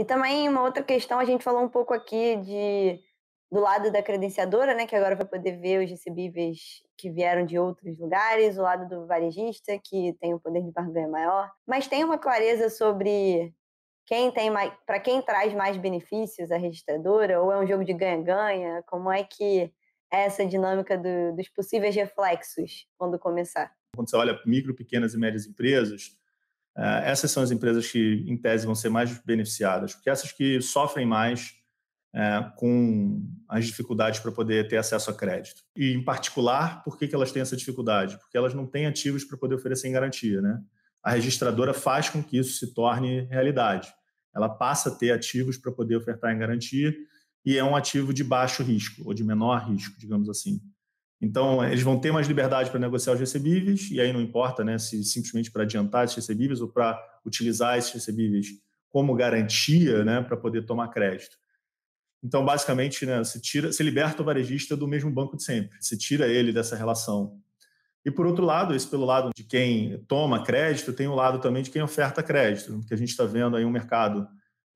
E também uma outra questão, a gente falou um pouco aqui de do lado da credenciadora, né, que agora vai poder ver os recebíveis que vieram de outros lugares, o lado do varejista, que tem o um poder de barganha maior, mas tem uma clareza sobre quem tem para quem traz mais benefícios a registradora, ou é um jogo de ganha-ganha, como é que é essa dinâmica do, dos possíveis reflexos quando começar? Quando você olha micro, pequenas e médias empresas, é, essas são as empresas que, em tese, vão ser mais beneficiadas, porque essas que sofrem mais é, com as dificuldades para poder ter acesso a crédito. E, em particular, por que, que elas têm essa dificuldade? Porque elas não têm ativos para poder oferecer em garantia. Né? A registradora faz com que isso se torne realidade. Ela passa a ter ativos para poder ofertar em garantia e é um ativo de baixo risco, ou de menor risco, digamos assim. Então, eles vão ter mais liberdade para negociar os recebíveis, e aí não importa né, se simplesmente para adiantar esses recebíveis ou para utilizar esses recebíveis como garantia né, para poder tomar crédito. Então, basicamente, né, se, tira, liberta o varejista do mesmo banco de sempre, se tira ele dessa relação. E, por outro lado, isso pelo lado de quem toma crédito, tem o lado também de quem oferta crédito, porque a gente está vendo aí um mercado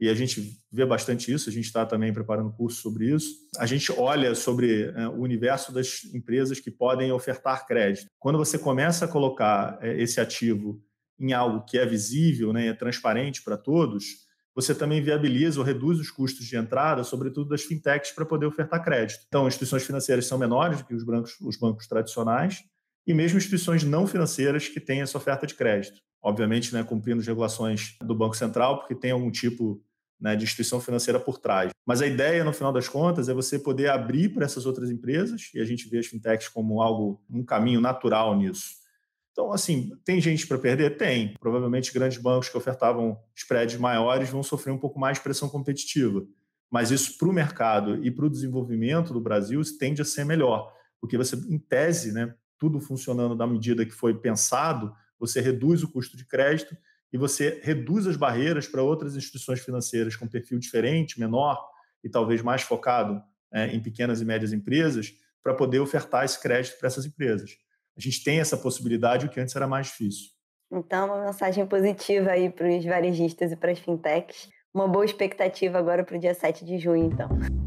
e a gente vê bastante isso, a gente está também preparando curso sobre isso. A gente olha sobre é, o universo das empresas que podem ofertar crédito. Quando você começa a colocar é, esse ativo em algo que é visível, né, é transparente para todos, você também viabiliza ou reduz os custos de entrada, sobretudo das fintechs, para poder ofertar crédito. Então, instituições financeiras são menores do que os bancos, os bancos tradicionais, e mesmo instituições não financeiras que têm essa oferta de crédito obviamente, né, cumprindo as regulações do Banco Central, porque tem algum tipo né, de instituição financeira por trás. Mas a ideia, no final das contas, é você poder abrir para essas outras empresas, e a gente vê as fintechs como algo, um caminho natural nisso. Então, assim, tem gente para perder? Tem. Provavelmente grandes bancos que ofertavam spreads maiores vão sofrer um pouco mais de pressão competitiva. Mas isso para o mercado e para o desenvolvimento do Brasil tende a ser melhor, porque você, em tese, né, tudo funcionando da medida que foi pensado, você reduz o custo de crédito e você reduz as barreiras para outras instituições financeiras com perfil diferente, menor e talvez mais focado é, em pequenas e médias empresas, para poder ofertar esse crédito para essas empresas. A gente tem essa possibilidade, o que antes era mais difícil. Então, uma mensagem positiva aí para os varejistas e para as fintechs. Uma boa expectativa agora para o dia 7 de junho, então.